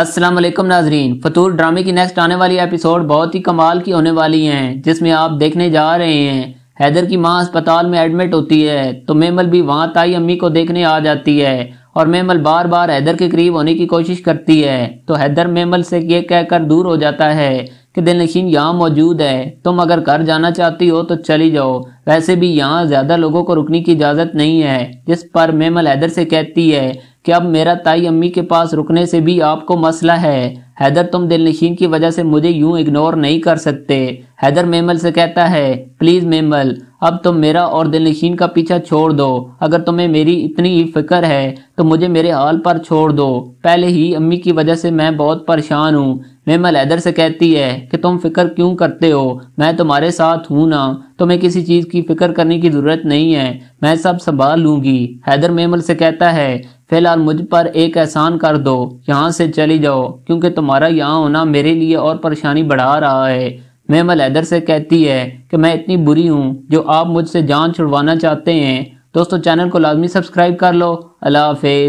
अस्सलाम वालेकुम नाजरीन फतूर ड्रामे की नेक्स्ट आने वाली एपिसोड बहुत ही कमाल की होने वाली है जिसमें आप देखने जा रहे हैं हैदर की माँ अस्पताल में एडमिट होती है तो मेमल भी वहाँ ताई अम्मी को देखने आ जाती है और मेमल बार बार हैदर के करीब होने की कोशिश करती है तो हैदर मेमल से ये कहकर दूर हो जाता है कि दिनशीन यहाँ मौजूद है तुम अगर घर जाना चाहती हो तो चली जाओ वैसे भी यहाँ ज्यादा लोगों को रुकने की इजाज़त नहीं है जिस पर मेमल हैदर से कहती है कि अब मेरा ताई अम्मी के पास रुकने से भी आपको मसला है हैदर तुम दिलनशीन की वजह से मुझे यूं इग्नोर नहीं कर सकते हैदर मेमल से कहता है प्लीज मेमल अब तुम मेरा और दिलनशीन का पीछा छोड़ दो अगर तुम्हें मेरी इतनी ही फिक्र है तो मुझे मेरे हाल पर छोड़ दो पहले ही अम्मी की वजह से मैं बहुत परेशान हूँ मेमल हैदर से कहती है कि तुम फिक्र क्यों करते हो मैं तुम्हारे साथ हूँ ना तुम्हें किसी चीज़ की फिक्र करने की ज़रूरत नहीं है मैं सब संभाल लूँगी हैदर मेमल से कहता है फिलहाल मुझ पर एक एहसान कर दो यहाँ से चली जाओ क्योंकि तुम्हारा यहाँ होना मेरे लिए और परेशानी बढ़ा रहा है मेम अलहदर से कहती है कि मैं इतनी बुरी हूँ जो आप मुझसे जान छुड़वाना चाहते हैं दोस्तों चैनल को लाजमी सब्सक्राइब कर लो अल्लाह हाफिज